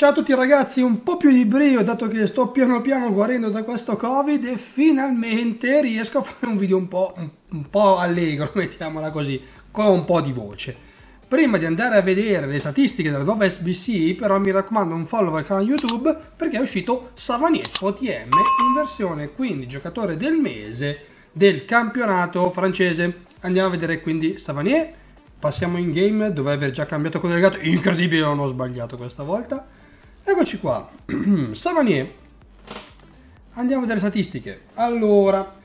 Ciao a tutti ragazzi, un po' più di brio dato che sto piano piano guarendo da questo covid e finalmente riesco a fare un video un po', un po allegro, mettiamola così, con un po' di voce. Prima di andare a vedere le statistiche della nuova SBC, però mi raccomando un follow al canale YouTube perché è uscito Savanietto OTM in versione quindi giocatore del mese del campionato francese. Andiamo a vedere quindi Savanier, passiamo in game dove aver già cambiato con il gato, incredibile non ho sbagliato questa volta Eccoci qua, Savanier, andiamo a vedere le statistiche. Allora,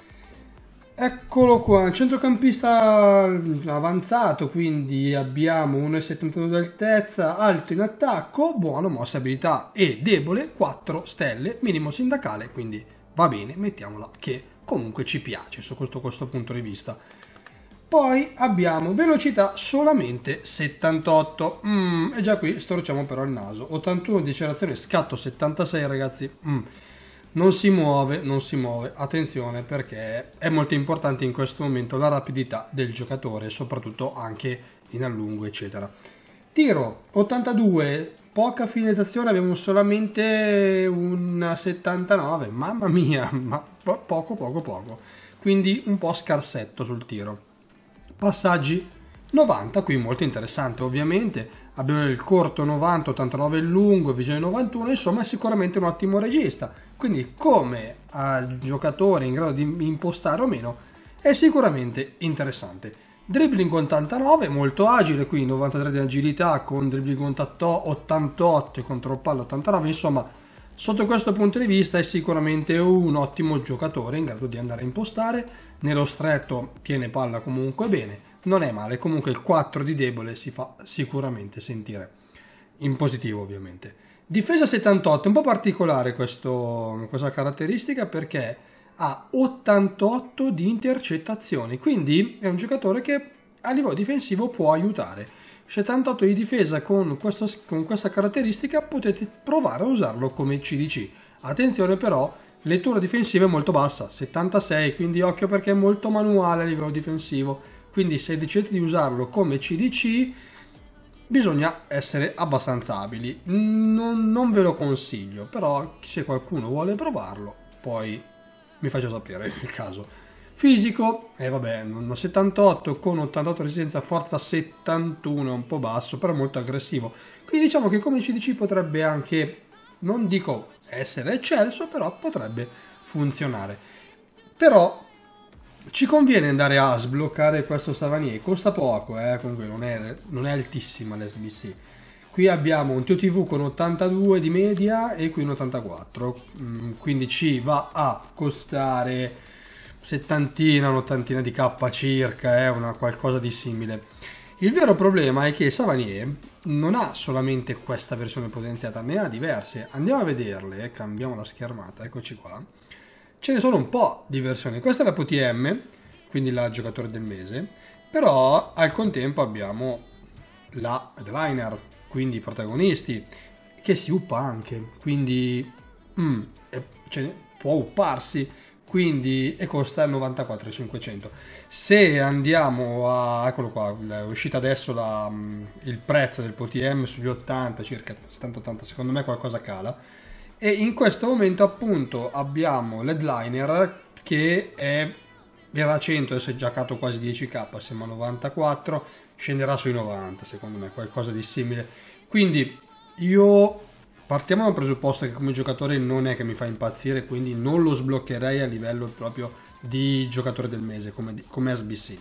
eccolo qua, centrocampista avanzato, quindi abbiamo 1,72 d'altezza, alto in attacco, buono, mossa abilità e debole, 4 stelle, minimo sindacale, quindi va bene, mettiamola che comunque ci piace su questo, questo punto di vista. Poi abbiamo velocità solamente 78. Mm, e già qui storciamo però il naso. 81 di accelerazione, scatto 76 ragazzi. Mm, non si muove, non si muove. Attenzione perché è molto importante in questo momento la rapidità del giocatore, soprattutto anche in allungo eccetera. Tiro 82, poca finalizzazione, abbiamo solamente una 79. Mamma mia, ma poco poco poco. Quindi un po' scarsetto sul tiro. Passaggi 90, qui molto interessante ovviamente, abbiamo il corto 90, 89 il lungo, visione 91, insomma è sicuramente un ottimo regista, quindi come al giocatore in grado di impostare o meno è sicuramente interessante. Dribbling 89, molto agile qui, 93 di agilità con dribbling 88 e contropallo 89, insomma Sotto questo punto di vista è sicuramente un ottimo giocatore in grado di andare a impostare, nello stretto tiene palla comunque bene, non è male, comunque il 4 di debole si fa sicuramente sentire, in positivo ovviamente. Difesa 78, un po' particolare questo, questa caratteristica perché ha 88 di intercettazioni, quindi è un giocatore che a livello difensivo può aiutare 78 di difesa con, questo, con questa caratteristica potete provare a usarlo come CDC. Attenzione però, lettura difensiva è molto bassa, 76, quindi occhio perché è molto manuale a livello difensivo. Quindi se decidete di usarlo come CDC bisogna essere abbastanza abili. Non, non ve lo consiglio, però se qualcuno vuole provarlo, poi mi faccia sapere il caso. Fisico, e eh vabbè, 78 con 88 resistenza, forza 71, un po' basso, però molto aggressivo. Quindi diciamo che come CDC potrebbe anche, non dico essere eccelso, però potrebbe funzionare. Però ci conviene andare a sbloccare questo Savanier, costa poco, eh? comunque non è, non è altissima l'SBC. Qui abbiamo un TOTV con 82 di media e qui un 84, mm, quindi ci va a costare settantina, un'ottantina di K circa, eh, una qualcosa di simile. Il vero problema è che Savanier non ha solamente questa versione potenziata, ne ha diverse. Andiamo a vederle, eh, cambiamo la schermata, eccoci qua. Ce ne sono un po' di versioni. Questa è la PTM, quindi la giocatore del mese, però al contempo abbiamo la headliner, quindi i protagonisti, che si uppa anche, quindi mm, cioè, può upparsi quindi, e costa 94,500 se andiamo a eccolo qua è uscita adesso la, mm, il prezzo del POTM sugli 80 circa 70-80 secondo me qualcosa cala e in questo momento appunto abbiamo l'headliner che è, era 100 adesso è giacato quasi 10k siamo a 94 scenderà sui 90 secondo me qualcosa di simile quindi io Partiamo dal presupposto che come giocatore non è che mi fa impazzire, quindi non lo sbloccherei a livello proprio di giocatore del mese come, come SBC.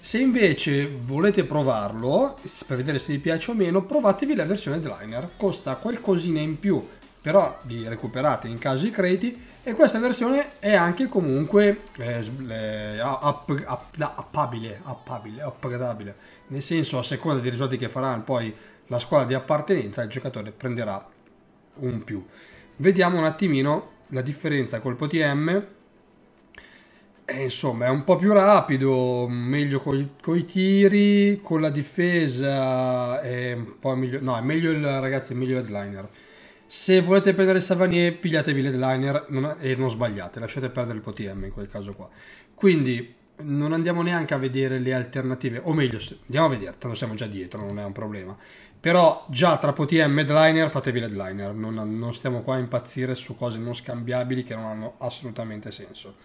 Se invece volete provarlo, per vedere se vi piace o meno, provatevi la versione headliner, costa qualcosina in più, però vi recuperate in caso i crediti e questa versione è anche comunque eh, eh, appabile, appabile, upgradabile, nel senso a seconda dei risultati che farà poi la squadra di appartenenza il giocatore prenderà un più. Vediamo un attimino la differenza col POTM. E eh, insomma, è un po' più rapido, meglio con i tiri, con la difesa, è un po' meglio. No, è meglio il ragazzi, è meglio l'headliner. Se volete prendere Savanier, pigliatevi l'headliner non, e non sbagliate, lasciate perdere il POTM in quel caso qua. Quindi non andiamo neanche a vedere le alternative, o meglio, andiamo a vedere, tanto siamo già dietro, non è un problema. Però già tra PTM e Medliner fatevi Medliner, non, non stiamo qua a impazzire su cose non scambiabili che non hanno assolutamente senso.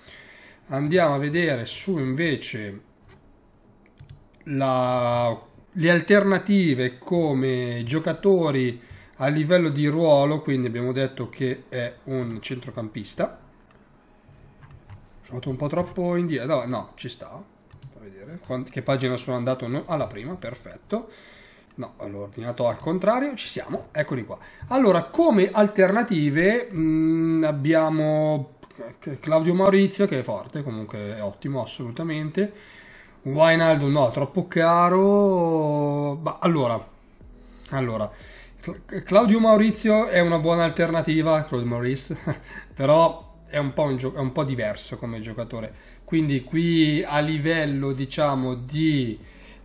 Andiamo a vedere su invece la, le alternative come giocatori a livello di ruolo, quindi abbiamo detto che è un centrocampista. Sono andato un po' troppo indietro, no, no ci sta. vedere che pagina sono andato alla prima, perfetto. No, l'ho ordinato al contrario, ci siamo, eccoli qua. Allora, come alternative mh, mm, abbiamo Claudio Maurizio, che è forte, comunque è ottimo, assolutamente. Wijnaldum, no, troppo caro. Ma allora, allora, Claudio Maurizio è una buona alternativa, Claudio Maurice, però è un, po un è un po' diverso come giocatore. Quindi qui a livello, diciamo, di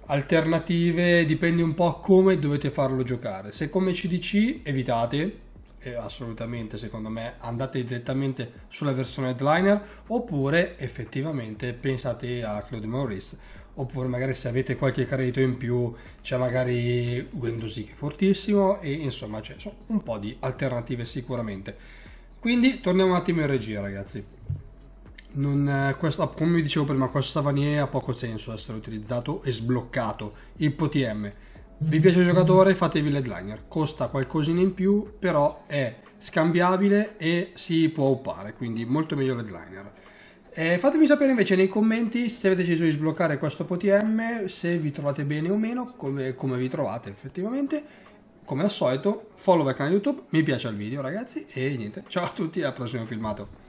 alternative dipende un po' come dovete farlo giocare. Se come CDC evitate, eh, assolutamente secondo me andate direttamente sulla versione headliner oppure effettivamente pensate a Claude Maurice oppure magari se avete qualche credito in più c'è magari Windows che è fortissimo e insomma c'è un po' di alternative sicuramente. Quindi torniamo un attimo in regia ragazzi. Non, eh, questa, ah, come vi dicevo prima, questo Savanier ha poco senso essere utilizzato e sbloccato. Il POTM Vi piace il giocatore, fatevi l'headliner. Costa qualcosina in più, però è scambiabile e si può uppare, quindi molto meglio l'headliner. Eh, fatemi sapere invece nei commenti se avete deciso di sbloccare questo POTM, se vi trovate bene o meno, come, come vi trovate effettivamente. Come al solito, follow al canale YouTube, mi piace il video ragazzi e niente, ciao a tutti e al prossimo filmato.